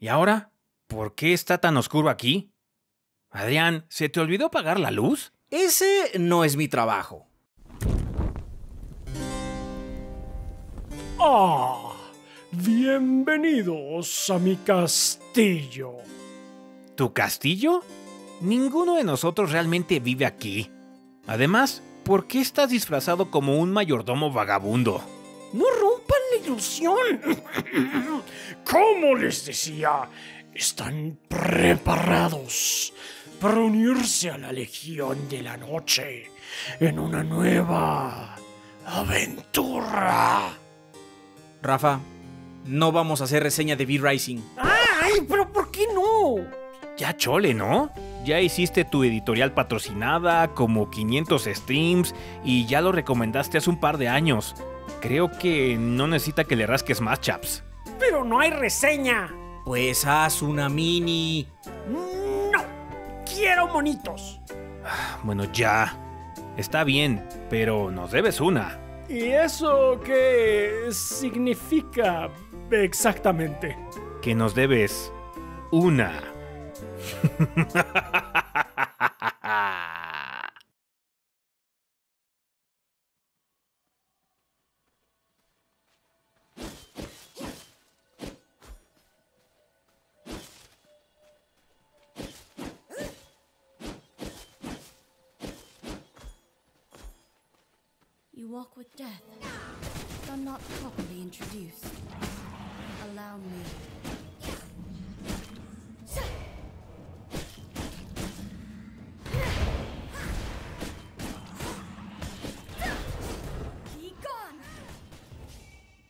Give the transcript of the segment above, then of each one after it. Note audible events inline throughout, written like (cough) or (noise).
¿Y ahora? ¿Por qué está tan oscuro aquí? Adrián, ¿se te olvidó pagar la luz? Ese no es mi trabajo. ¡Ah! Bienvenidos a mi castillo. ¿Tu castillo? Ninguno de nosotros realmente vive aquí. Además, ¿por qué estás disfrazado como un mayordomo vagabundo? Como les decía, están preparados para unirse a la Legión de la Noche en una nueva aventura. Rafa, no vamos a hacer reseña de V-Rising. ¡Ay, pero por qué no! Ya chole, ¿no? Ya hiciste tu editorial patrocinada, como 500 streams, y ya lo recomendaste hace un par de años. Creo que no necesita que le rasques más, chaps. Pero no hay reseña. Pues haz una mini. No, quiero monitos. Ah, bueno, ya. Está bien, pero nos debes una. ¿Y eso qué significa exactamente? Que nos debes una. (laughs)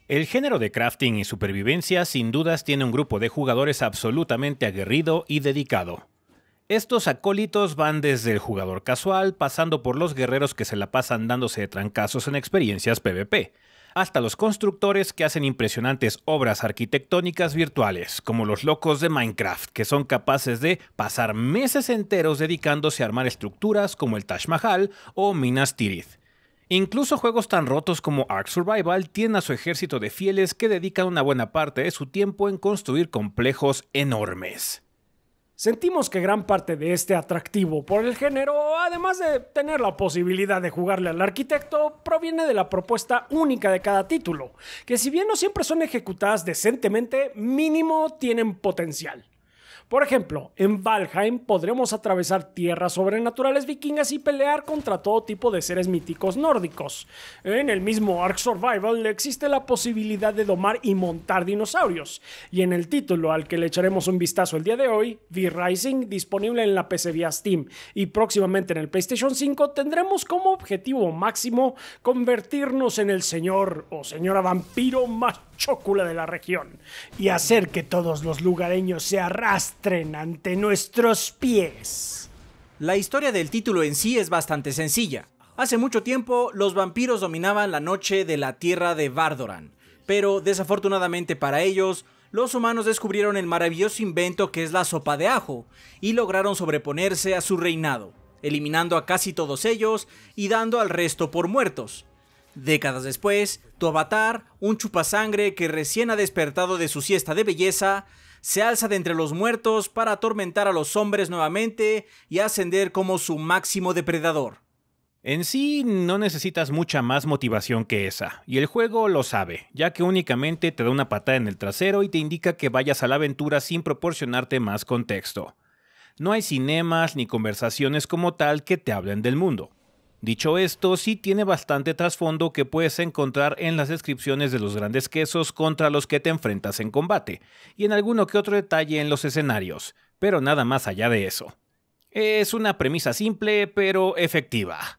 El género de crafting y supervivencia sin dudas tiene un grupo de jugadores absolutamente aguerrido y dedicado. Estos acólitos van desde el jugador casual, pasando por los guerreros que se la pasan dándose de trancazos en experiencias PvP, hasta los constructores que hacen impresionantes obras arquitectónicas virtuales, como los locos de Minecraft, que son capaces de pasar meses enteros dedicándose a armar estructuras como el Taj Mahal o Minas Tirith. Incluso juegos tan rotos como Ark Survival tienen a su ejército de fieles que dedican una buena parte de su tiempo en construir complejos enormes. Sentimos que gran parte de este atractivo por el género, además de tener la posibilidad de jugarle al arquitecto, proviene de la propuesta única de cada título, que si bien no siempre son ejecutadas decentemente, mínimo tienen potencial. Por ejemplo, en Valheim podremos atravesar tierras sobrenaturales vikingas y pelear contra todo tipo de seres míticos nórdicos. En el mismo Ark Survival existe la posibilidad de domar y montar dinosaurios. Y en el título al que le echaremos un vistazo el día de hoy, V-Rising, disponible en la PC vía Steam y próximamente en el PlayStation 5, tendremos como objetivo máximo convertirnos en el señor o señora vampiro más chocula de la región y hacer que todos los lugareños se arrastren ante nuestros pies. La historia del título en sí es bastante sencilla. Hace mucho tiempo los vampiros dominaban la noche de la tierra de Vardoran, pero desafortunadamente para ellos, los humanos descubrieron el maravilloso invento que es la sopa de ajo y lograron sobreponerse a su reinado, eliminando a casi todos ellos y dando al resto por muertos. Décadas después, tu avatar, un chupasangre que recién ha despertado de su siesta de belleza, se alza de entre los muertos para atormentar a los hombres nuevamente y ascender como su máximo depredador. En sí, no necesitas mucha más motivación que esa, y el juego lo sabe, ya que únicamente te da una patada en el trasero y te indica que vayas a la aventura sin proporcionarte más contexto. No hay cinemas ni conversaciones como tal que te hablen del mundo. Dicho esto, sí tiene bastante trasfondo que puedes encontrar en las descripciones de los grandes quesos contra los que te enfrentas en combate, y en alguno que otro detalle en los escenarios, pero nada más allá de eso. Es una premisa simple, pero efectiva.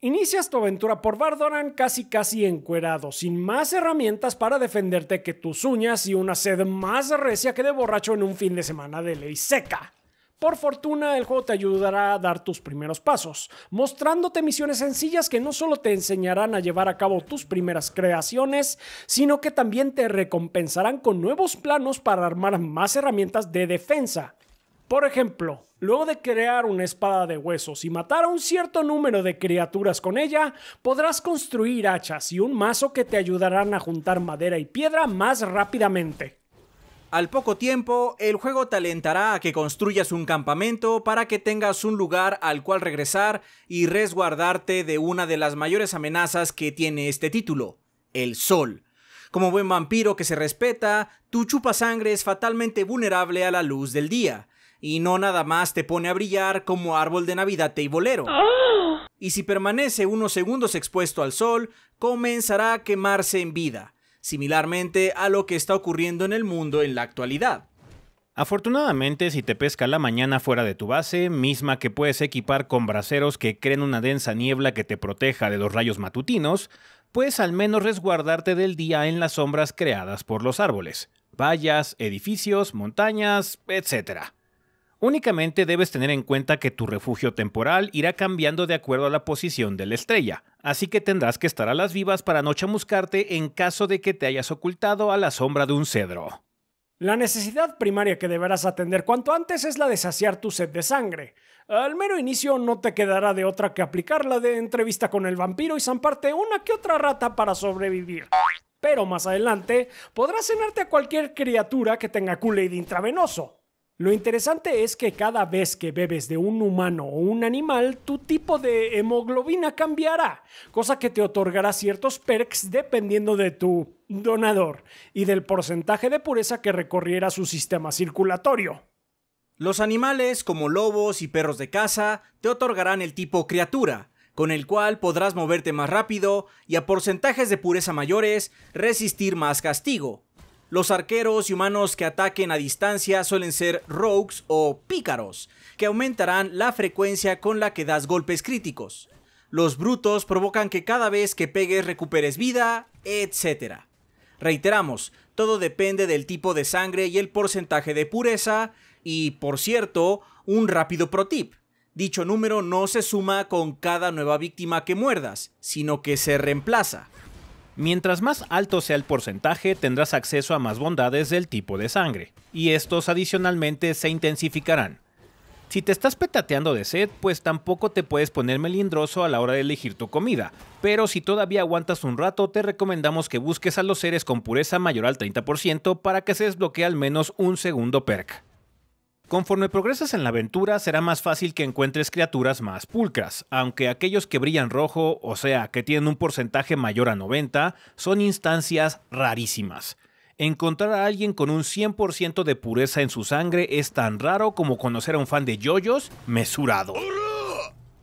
Inicias tu aventura por Vardoran casi casi encuerado, sin más herramientas para defenderte que tus uñas y una sed más recia que de borracho en un fin de semana de ley seca. Por fortuna, el juego te ayudará a dar tus primeros pasos, mostrándote misiones sencillas que no solo te enseñarán a llevar a cabo tus primeras creaciones, sino que también te recompensarán con nuevos planos para armar más herramientas de defensa. Por ejemplo, luego de crear una espada de huesos y matar a un cierto número de criaturas con ella, podrás construir hachas y un mazo que te ayudarán a juntar madera y piedra más rápidamente. Al poco tiempo, el juego te alentará a que construyas un campamento para que tengas un lugar al cual regresar y resguardarte de una de las mayores amenazas que tiene este título, el sol. Como buen vampiro que se respeta, tu chupa sangre es fatalmente vulnerable a la luz del día, y no nada más te pone a brillar como árbol de Navidad teibolero. ¡Ah! Y si permanece unos segundos expuesto al sol, comenzará a quemarse en vida similarmente a lo que está ocurriendo en el mundo en la actualidad. Afortunadamente, si te pesca la mañana fuera de tu base, misma que puedes equipar con braceros que creen una densa niebla que te proteja de los rayos matutinos, puedes al menos resguardarte del día en las sombras creadas por los árboles, vallas, edificios, montañas, etcétera. Únicamente debes tener en cuenta que tu refugio temporal irá cambiando de acuerdo a la posición de la estrella, así que tendrás que estar a las vivas para no chamuscarte en caso de que te hayas ocultado a la sombra de un cedro. La necesidad primaria que deberás atender cuanto antes es la de saciar tu sed de sangre. Al mero inicio no te quedará de otra que aplicar la de entrevista con el vampiro y zamparte una que otra rata para sobrevivir. Pero más adelante podrás cenarte a cualquier criatura que tenga Kool-Aid intravenoso. Lo interesante es que cada vez que bebes de un humano o un animal, tu tipo de hemoglobina cambiará, cosa que te otorgará ciertos perks dependiendo de tu donador y del porcentaje de pureza que recorriera su sistema circulatorio. Los animales, como lobos y perros de caza, te otorgarán el tipo criatura, con el cual podrás moverte más rápido y a porcentajes de pureza mayores resistir más castigo. Los arqueros y humanos que ataquen a distancia suelen ser rogues o pícaros, que aumentarán la frecuencia con la que das golpes críticos. Los brutos provocan que cada vez que pegues recuperes vida, etc. Reiteramos, todo depende del tipo de sangre y el porcentaje de pureza, y por cierto, un rápido pro tip. Dicho número no se suma con cada nueva víctima que muerdas, sino que se reemplaza. Mientras más alto sea el porcentaje, tendrás acceso a más bondades del tipo de sangre, y estos adicionalmente se intensificarán. Si te estás petateando de sed, pues tampoco te puedes poner melindroso a la hora de elegir tu comida, pero si todavía aguantas un rato, te recomendamos que busques a los seres con pureza mayor al 30% para que se desbloquee al menos un segundo perk. Conforme progresas en la aventura, será más fácil que encuentres criaturas más pulcras, aunque aquellos que brillan rojo, o sea, que tienen un porcentaje mayor a 90, son instancias rarísimas. Encontrar a alguien con un 100% de pureza en su sangre es tan raro como conocer a un fan de yoyos mesurado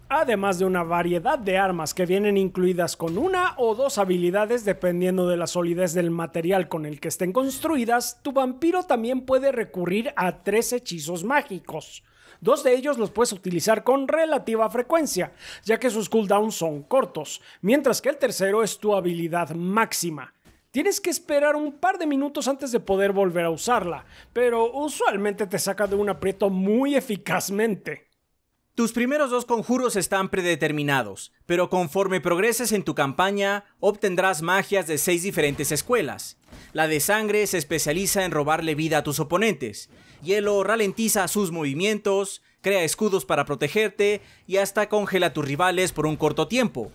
además de una variedad de armas que vienen incluidas con una o dos habilidades dependiendo de la solidez del material con el que estén construidas, tu vampiro también puede recurrir a tres hechizos mágicos. Dos de ellos los puedes utilizar con relativa frecuencia, ya que sus cooldowns son cortos, mientras que el tercero es tu habilidad máxima. Tienes que esperar un par de minutos antes de poder volver a usarla, pero usualmente te saca de un aprieto muy eficazmente. Tus primeros dos conjuros están predeterminados, pero conforme progreses en tu campaña, obtendrás magias de seis diferentes escuelas. La de sangre se especializa en robarle vida a tus oponentes, hielo ralentiza sus movimientos, crea escudos para protegerte y hasta congela a tus rivales por un corto tiempo.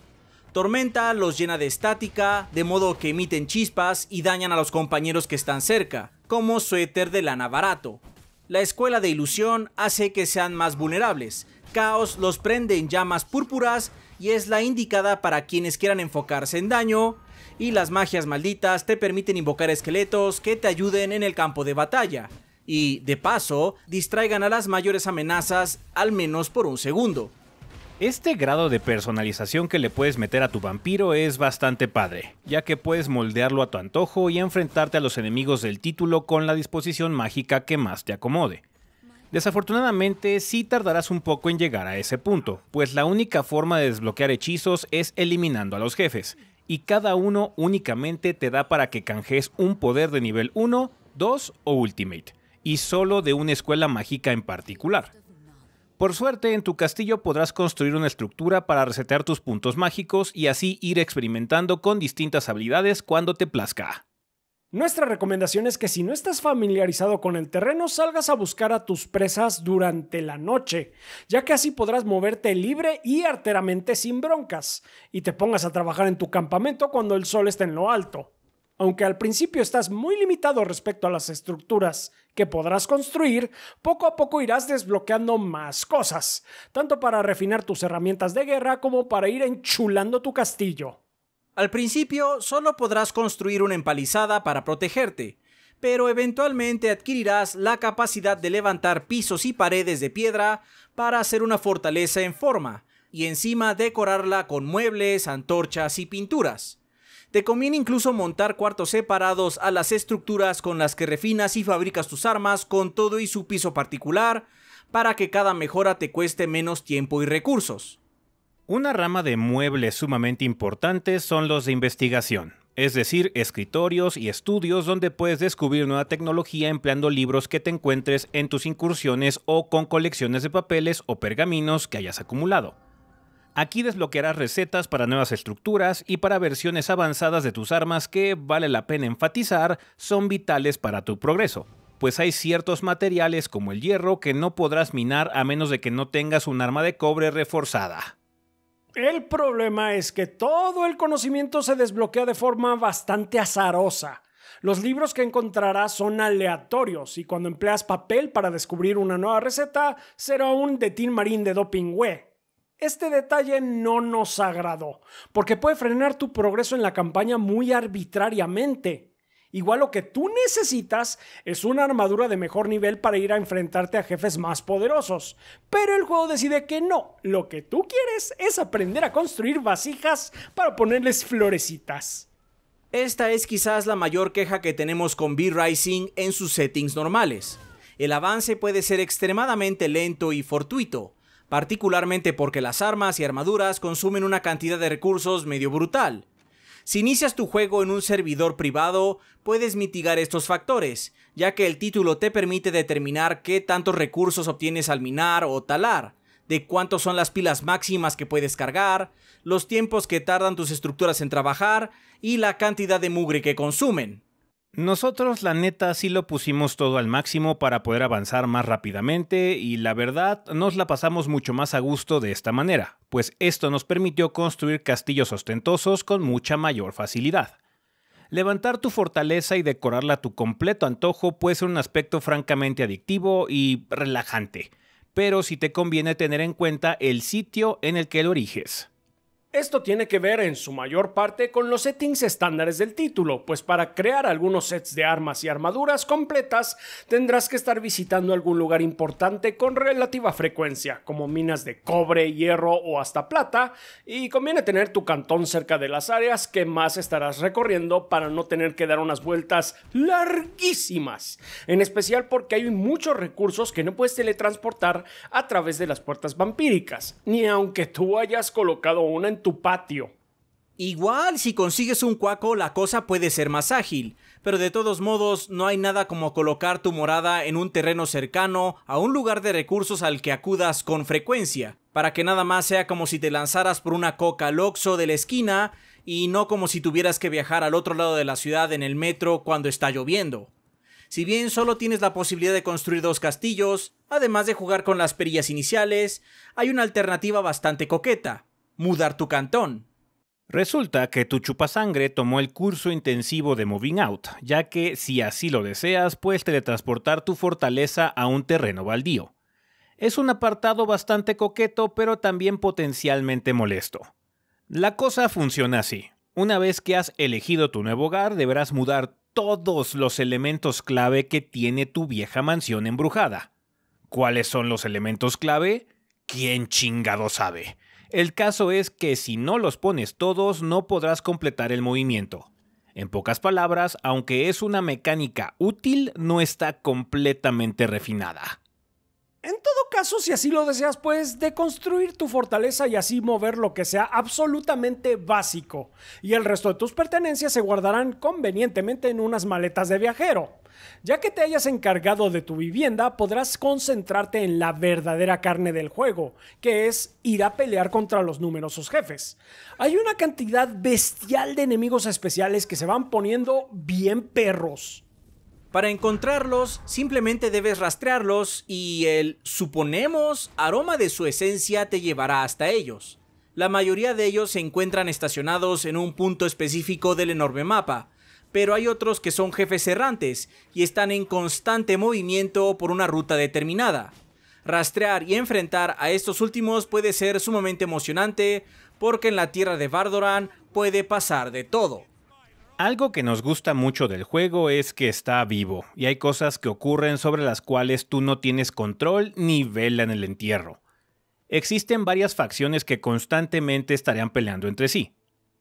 Tormenta los llena de estática, de modo que emiten chispas y dañan a los compañeros que están cerca, como suéter de lana barato. La escuela de ilusión hace que sean más vulnerables, Caos los prende en llamas púrpuras y es la indicada para quienes quieran enfocarse en daño, y las magias malditas te permiten invocar esqueletos que te ayuden en el campo de batalla, y, de paso, distraigan a las mayores amenazas al menos por un segundo. Este grado de personalización que le puedes meter a tu vampiro es bastante padre, ya que puedes moldearlo a tu antojo y enfrentarte a los enemigos del título con la disposición mágica que más te acomode. Desafortunadamente, sí tardarás un poco en llegar a ese punto, pues la única forma de desbloquear hechizos es eliminando a los jefes, y cada uno únicamente te da para que canjes un poder de nivel 1, 2 o Ultimate, y solo de una escuela mágica en particular. Por suerte, en tu castillo podrás construir una estructura para resetear tus puntos mágicos y así ir experimentando con distintas habilidades cuando te plazca. Nuestra recomendación es que si no estás familiarizado con el terreno, salgas a buscar a tus presas durante la noche, ya que así podrás moverte libre y arteramente sin broncas, y te pongas a trabajar en tu campamento cuando el sol esté en lo alto. Aunque al principio estás muy limitado respecto a las estructuras que podrás construir, poco a poco irás desbloqueando más cosas, tanto para refinar tus herramientas de guerra como para ir enchulando tu castillo. Al principio solo podrás construir una empalizada para protegerte, pero eventualmente adquirirás la capacidad de levantar pisos y paredes de piedra para hacer una fortaleza en forma, y encima decorarla con muebles, antorchas y pinturas. Te conviene incluso montar cuartos separados a las estructuras con las que refinas y fabricas tus armas con todo y su piso particular, para que cada mejora te cueste menos tiempo y recursos. Una rama de muebles sumamente importante son los de investigación, es decir, escritorios y estudios donde puedes descubrir nueva tecnología empleando libros que te encuentres en tus incursiones o con colecciones de papeles o pergaminos que hayas acumulado. Aquí desbloquearás recetas para nuevas estructuras y para versiones avanzadas de tus armas que, vale la pena enfatizar, son vitales para tu progreso, pues hay ciertos materiales como el hierro que no podrás minar a menos de que no tengas un arma de cobre reforzada. El problema es que todo el conocimiento se desbloquea de forma bastante azarosa. Los libros que encontrarás son aleatorios y cuando empleas papel para descubrir una nueva receta, será un detín marín de doping We. Este detalle no nos agradó, porque puede frenar tu progreso en la campaña muy arbitrariamente. Igual lo que tú necesitas es una armadura de mejor nivel para ir a enfrentarte a jefes más poderosos. Pero el juego decide que no, lo que tú quieres es aprender a construir vasijas para ponerles florecitas. Esta es quizás la mayor queja que tenemos con B-Rising en sus settings normales. El avance puede ser extremadamente lento y fortuito, particularmente porque las armas y armaduras consumen una cantidad de recursos medio brutal, si inicias tu juego en un servidor privado, puedes mitigar estos factores, ya que el título te permite determinar qué tantos recursos obtienes al minar o talar, de cuántos son las pilas máximas que puedes cargar, los tiempos que tardan tus estructuras en trabajar y la cantidad de mugre que consumen. Nosotros la neta sí lo pusimos todo al máximo para poder avanzar más rápidamente y la verdad nos la pasamos mucho más a gusto de esta manera, pues esto nos permitió construir castillos ostentosos con mucha mayor facilidad. Levantar tu fortaleza y decorarla a tu completo antojo puede ser un aspecto francamente adictivo y relajante, pero si sí te conviene tener en cuenta el sitio en el que lo eriges. Esto tiene que ver en su mayor parte con los settings estándares del título, pues para crear algunos sets de armas y armaduras completas tendrás que estar visitando algún lugar importante con relativa frecuencia, como minas de cobre, hierro o hasta plata, y conviene tener tu cantón cerca de las áreas que más estarás recorriendo para no tener que dar unas vueltas larguísimas, en especial porque hay muchos recursos que no puedes teletransportar a través de las puertas vampíricas, ni aunque tú hayas colocado una en tu patio. Igual si consigues un cuaco la cosa puede ser más ágil, pero de todos modos no hay nada como colocar tu morada en un terreno cercano a un lugar de recursos al que acudas con frecuencia, para que nada más sea como si te lanzaras por una coca al de la esquina y no como si tuvieras que viajar al otro lado de la ciudad en el metro cuando está lloviendo. Si bien solo tienes la posibilidad de construir dos castillos, además de jugar con las perillas iniciales, hay una alternativa bastante coqueta, mudar tu cantón. Resulta que tu chupasangre tomó el curso intensivo de Moving Out, ya que si así lo deseas, puedes teletransportar tu fortaleza a un terreno baldío. Es un apartado bastante coqueto, pero también potencialmente molesto. La cosa funciona así. Una vez que has elegido tu nuevo hogar, deberás mudar todos los elementos clave que tiene tu vieja mansión embrujada. ¿Cuáles son los elementos clave? ¿Quién chingado sabe? El caso es que si no los pones todos no podrás completar el movimiento. En pocas palabras, aunque es una mecánica útil, no está completamente refinada. En todo caso, si así lo deseas, puedes deconstruir tu fortaleza y así mover lo que sea absolutamente básico. Y el resto de tus pertenencias se guardarán convenientemente en unas maletas de viajero. Ya que te hayas encargado de tu vivienda, podrás concentrarte en la verdadera carne del juego, que es ir a pelear contra los numerosos jefes. Hay una cantidad bestial de enemigos especiales que se van poniendo bien perros. Para encontrarlos, simplemente debes rastrearlos y el, suponemos, aroma de su esencia te llevará hasta ellos. La mayoría de ellos se encuentran estacionados en un punto específico del enorme mapa, pero hay otros que son jefes errantes y están en constante movimiento por una ruta determinada. Rastrear y enfrentar a estos últimos puede ser sumamente emocionante porque en la tierra de Bardoran puede pasar de todo. Algo que nos gusta mucho del juego es que está vivo, y hay cosas que ocurren sobre las cuales tú no tienes control ni vela en el entierro. Existen varias facciones que constantemente estarían peleando entre sí.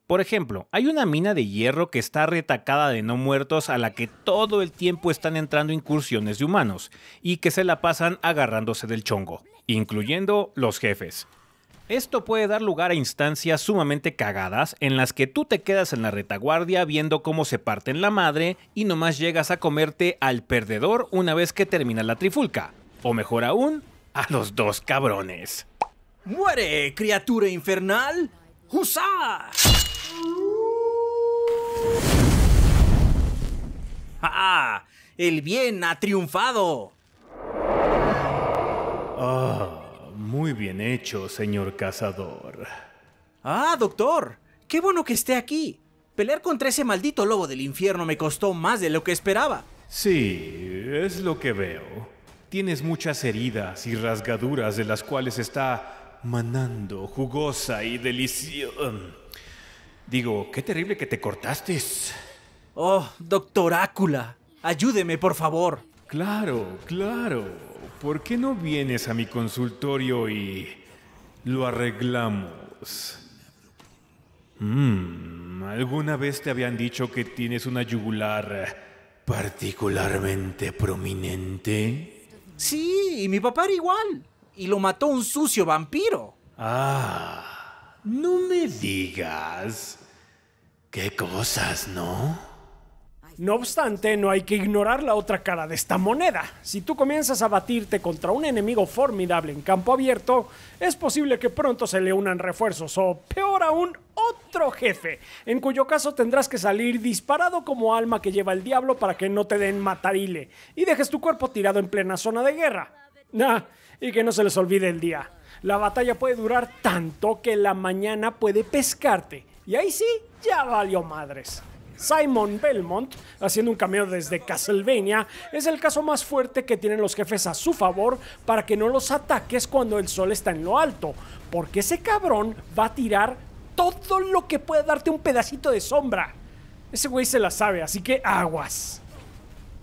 Por ejemplo, hay una mina de hierro que está retacada de no muertos a la que todo el tiempo están entrando incursiones de humanos, y que se la pasan agarrándose del chongo, incluyendo los jefes. Esto puede dar lugar a instancias sumamente cagadas en las que tú te quedas en la retaguardia viendo cómo se parten la madre y nomás llegas a comerte al perdedor una vez que termina la trifulca, o mejor aún, a los dos cabrones. ¡Muere, criatura infernal! ¡Husá! ¡Ah! ¡El bien ha triunfado! Oh. Muy bien hecho, señor cazador. Ah, doctor. Qué bueno que esté aquí. Pelear contra ese maldito lobo del infierno me costó más de lo que esperaba. Sí, es lo que veo. Tienes muchas heridas y rasgaduras de las cuales está manando jugosa y deliciosa. Digo, qué terrible que te cortaste. Oh, doctor Ácula, ayúdeme, por favor. Claro, claro. ¿por qué no vienes a mi consultorio y lo arreglamos? Mm, ¿Alguna vez te habían dicho que tienes una yugular particularmente prominente? Sí, y mi papá era igual. Y lo mató un sucio vampiro. Ah, no me digas. Qué cosas, ¿no? No obstante, no hay que ignorar la otra cara de esta moneda. Si tú comienzas a batirte contra un enemigo formidable en campo abierto, es posible que pronto se le unan refuerzos o, peor aún, otro jefe, en cuyo caso tendrás que salir disparado como alma que lleva el diablo para que no te den matarile y dejes tu cuerpo tirado en plena zona de guerra. Ah, y que no se les olvide el día. La batalla puede durar tanto que la mañana puede pescarte. Y ahí sí, ya valió madres. Simon Belmont, haciendo un cameo desde Castlevania, es el caso más fuerte que tienen los jefes a su favor para que no los ataques cuando el sol está en lo alto, porque ese cabrón va a tirar todo lo que pueda darte un pedacito de sombra. Ese güey se la sabe, así que aguas.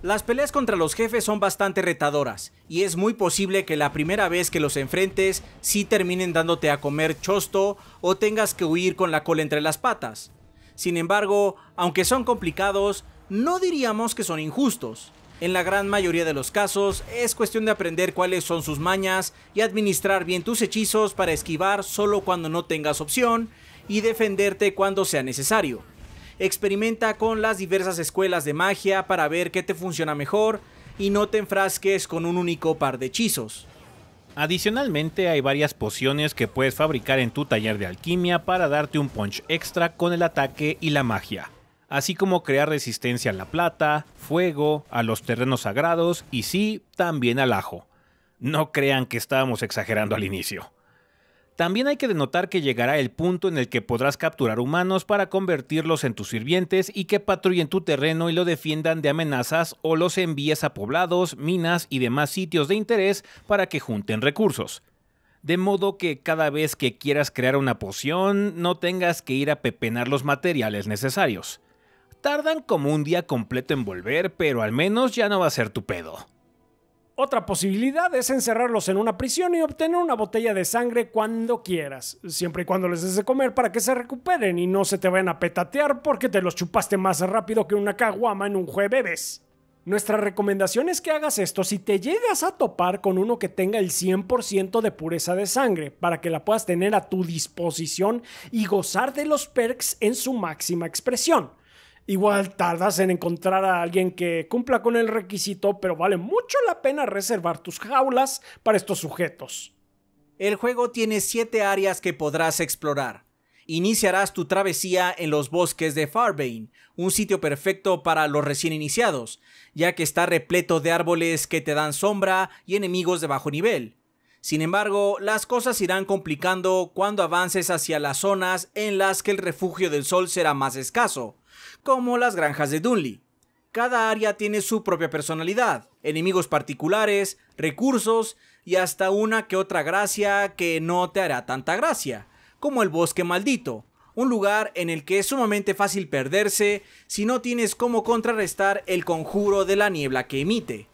Las peleas contra los jefes son bastante retadoras, y es muy posible que la primera vez que los enfrentes sí terminen dándote a comer chosto o tengas que huir con la cola entre las patas. Sin embargo, aunque son complicados, no diríamos que son injustos. En la gran mayoría de los casos, es cuestión de aprender cuáles son sus mañas y administrar bien tus hechizos para esquivar solo cuando no tengas opción y defenderte cuando sea necesario. Experimenta con las diversas escuelas de magia para ver qué te funciona mejor y no te enfrasques con un único par de hechizos. Adicionalmente hay varias pociones que puedes fabricar en tu taller de alquimia para darte un punch extra con el ataque y la magia, así como crear resistencia a la plata, fuego, a los terrenos sagrados y sí, también al ajo. No crean que estábamos exagerando al inicio. También hay que denotar que llegará el punto en el que podrás capturar humanos para convertirlos en tus sirvientes y que patrullen tu terreno y lo defiendan de amenazas o los envíes a poblados, minas y demás sitios de interés para que junten recursos. De modo que cada vez que quieras crear una poción, no tengas que ir a pepenar los materiales necesarios. Tardan como un día completo en volver, pero al menos ya no va a ser tu pedo. Otra posibilidad es encerrarlos en una prisión y obtener una botella de sangre cuando quieras, siempre y cuando les des de comer para que se recuperen y no se te vayan a petatear porque te los chupaste más rápido que una caguama en un jueves. Nuestra recomendación es que hagas esto si te llegas a topar con uno que tenga el 100% de pureza de sangre, para que la puedas tener a tu disposición y gozar de los perks en su máxima expresión. Igual tardas en encontrar a alguien que cumpla con el requisito, pero vale mucho la pena reservar tus jaulas para estos sujetos. El juego tiene siete áreas que podrás explorar. Iniciarás tu travesía en los bosques de Farbane, un sitio perfecto para los recién iniciados, ya que está repleto de árboles que te dan sombra y enemigos de bajo nivel. Sin embargo, las cosas irán complicando cuando avances hacia las zonas en las que el refugio del sol será más escaso, como las granjas de Dunley. Cada área tiene su propia personalidad, enemigos particulares, recursos y hasta una que otra gracia que no te hará tanta gracia, como el bosque maldito, un lugar en el que es sumamente fácil perderse si no tienes cómo contrarrestar el conjuro de la niebla que emite.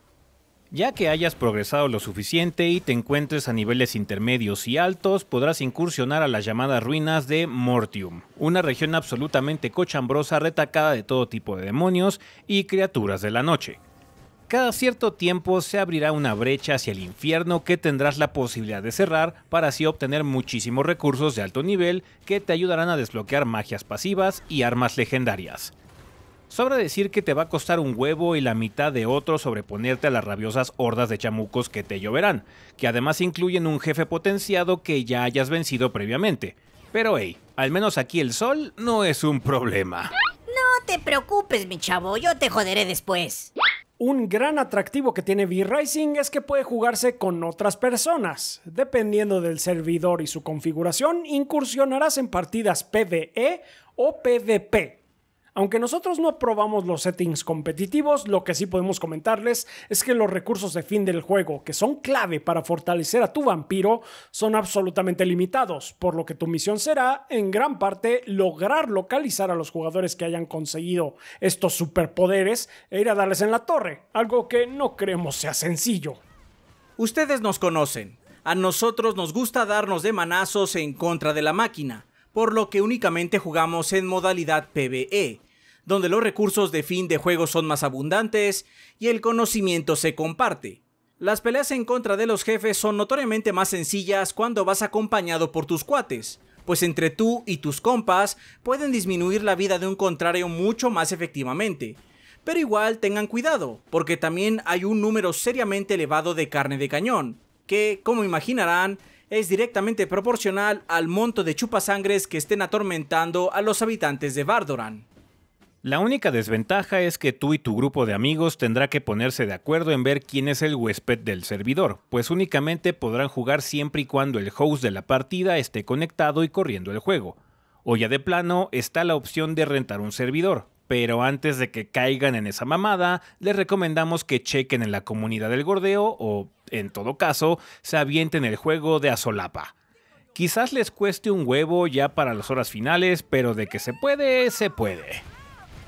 Ya que hayas progresado lo suficiente y te encuentres a niveles intermedios y altos, podrás incursionar a las llamadas ruinas de Mortium, una región absolutamente cochambrosa retacada de todo tipo de demonios y criaturas de la noche. Cada cierto tiempo se abrirá una brecha hacia el infierno que tendrás la posibilidad de cerrar para así obtener muchísimos recursos de alto nivel que te ayudarán a desbloquear magias pasivas y armas legendarias. Sobra decir que te va a costar un huevo y la mitad de otro sobreponerte a las rabiosas hordas de chamucos que te lloverán, que además incluyen un jefe potenciado que ya hayas vencido previamente. Pero hey, al menos aquí el sol no es un problema. No te preocupes, mi chavo, yo te joderé después. Un gran atractivo que tiene V-Rising es que puede jugarse con otras personas. Dependiendo del servidor y su configuración, incursionarás en partidas PvE o PvP, aunque nosotros no aprobamos los settings competitivos, lo que sí podemos comentarles es que los recursos de fin del juego, que son clave para fortalecer a tu vampiro, son absolutamente limitados, por lo que tu misión será, en gran parte, lograr localizar a los jugadores que hayan conseguido estos superpoderes e ir a darles en la torre, algo que no creemos sea sencillo. Ustedes nos conocen, a nosotros nos gusta darnos de manazos en contra de la máquina por lo que únicamente jugamos en modalidad PvE, donde los recursos de fin de juego son más abundantes y el conocimiento se comparte. Las peleas en contra de los jefes son notoriamente más sencillas cuando vas acompañado por tus cuates, pues entre tú y tus compas pueden disminuir la vida de un contrario mucho más efectivamente. Pero igual tengan cuidado, porque también hay un número seriamente elevado de carne de cañón, que, como imaginarán, es directamente proporcional al monto de chupasangres que estén atormentando a los habitantes de Bardoran. La única desventaja es que tú y tu grupo de amigos tendrá que ponerse de acuerdo en ver quién es el huésped del servidor, pues únicamente podrán jugar siempre y cuando el host de la partida esté conectado y corriendo el juego. O ya de plano está la opción de rentar un servidor, pero antes de que caigan en esa mamada, les recomendamos que chequen en la comunidad del gordeo o, en todo caso, se avienten el juego de azolapa. Quizás les cueste un huevo ya para las horas finales, pero de que se puede, se puede.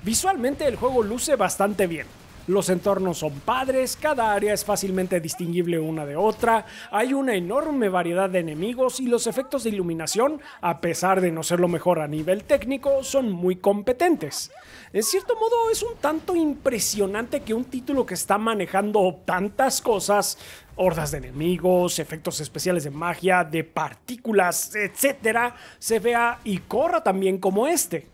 Visualmente el juego luce bastante bien los entornos son padres, cada área es fácilmente distinguible una de otra, hay una enorme variedad de enemigos y los efectos de iluminación, a pesar de no ser lo mejor a nivel técnico, son muy competentes. En cierto modo es un tanto impresionante que un título que está manejando tantas cosas hordas de enemigos, efectos especiales de magia, de partículas, etc., se vea y corra también como este.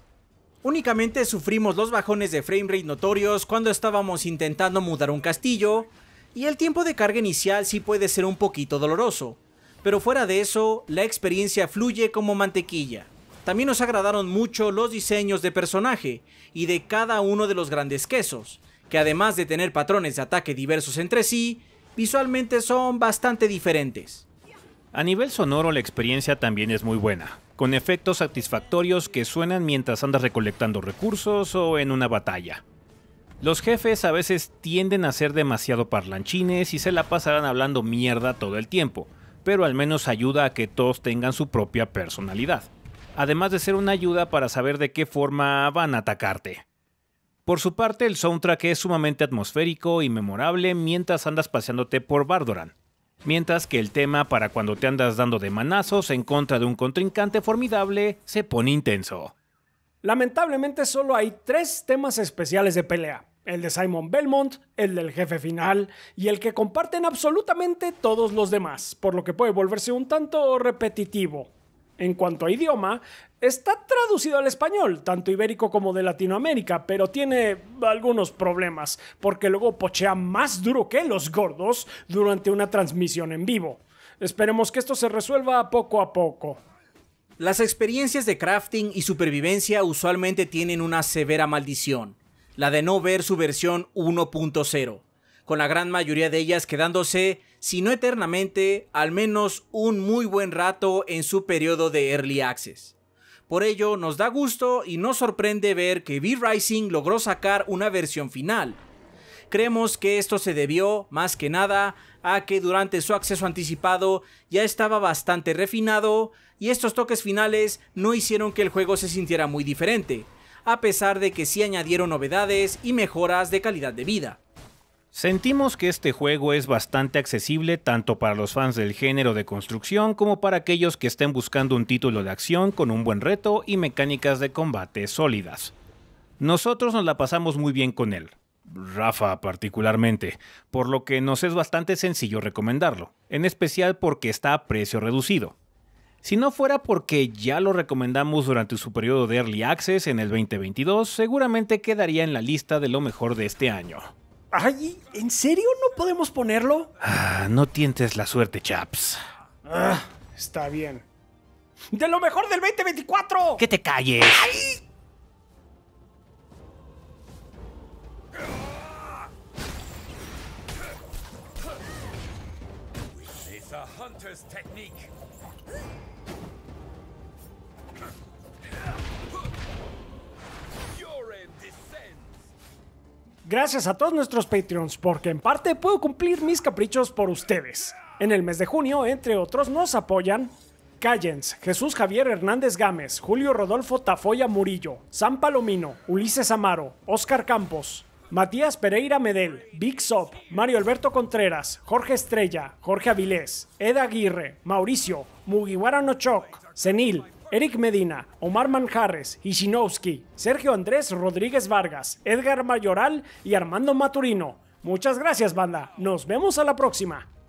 Únicamente sufrimos los bajones de framerate notorios cuando estábamos intentando mudar un castillo, y el tiempo de carga inicial sí puede ser un poquito doloroso, pero fuera de eso, la experiencia fluye como mantequilla. También nos agradaron mucho los diseños de personaje y de cada uno de los grandes quesos, que además de tener patrones de ataque diversos entre sí, visualmente son bastante diferentes. A nivel sonoro la experiencia también es muy buena con efectos satisfactorios que suenan mientras andas recolectando recursos o en una batalla. Los jefes a veces tienden a ser demasiado parlanchines y se la pasarán hablando mierda todo el tiempo, pero al menos ayuda a que todos tengan su propia personalidad, además de ser una ayuda para saber de qué forma van a atacarte. Por su parte, el soundtrack es sumamente atmosférico y memorable mientras andas paseándote por Bardoran, mientras que el tema para cuando te andas dando de manazos en contra de un contrincante formidable se pone intenso. Lamentablemente solo hay tres temas especiales de pelea, el de Simon Belmont, el del jefe final y el que comparten absolutamente todos los demás, por lo que puede volverse un tanto repetitivo. En cuanto a idioma, está traducido al español, tanto ibérico como de Latinoamérica, pero tiene algunos problemas, porque luego pochea más duro que los gordos durante una transmisión en vivo. Esperemos que esto se resuelva poco a poco. Las experiencias de crafting y supervivencia usualmente tienen una severa maldición, la de no ver su versión 1.0 con la gran mayoría de ellas quedándose, si no eternamente, al menos un muy buen rato en su periodo de Early Access. Por ello, nos da gusto y nos sorprende ver que V-Rising logró sacar una versión final. Creemos que esto se debió, más que nada, a que durante su acceso anticipado ya estaba bastante refinado y estos toques finales no hicieron que el juego se sintiera muy diferente, a pesar de que sí añadieron novedades y mejoras de calidad de vida. Sentimos que este juego es bastante accesible tanto para los fans del género de construcción como para aquellos que estén buscando un título de acción con un buen reto y mecánicas de combate sólidas. Nosotros nos la pasamos muy bien con él, Rafa particularmente, por lo que nos es bastante sencillo recomendarlo, en especial porque está a precio reducido. Si no fuera porque ya lo recomendamos durante su periodo de Early Access en el 2022, seguramente quedaría en la lista de lo mejor de este año. Ay, ¿en serio no podemos ponerlo? Ah, no tientes la suerte, chaps. Ah, está bien. ¡De lo mejor del 2024! ¡Que te calles! ¡Ay! Gracias a todos nuestros Patreons, porque en parte puedo cumplir mis caprichos por ustedes. En el mes de junio, entre otros, nos apoyan Callens, Jesús Javier Hernández Gámez, Julio Rodolfo Tafoya Murillo, San Palomino, Ulises Amaro, Oscar Campos, Matías Pereira Medel, Big Sop, Mario Alberto Contreras, Jorge Estrella, Jorge Avilés, Eda Aguirre, Mauricio, Mugiwara Nochok, Senil, Eric Medina, Omar Manjarres, Ishinowski, Sergio Andrés Rodríguez Vargas, Edgar Mayoral y Armando Maturino. Muchas gracias, banda. Nos vemos a la próxima.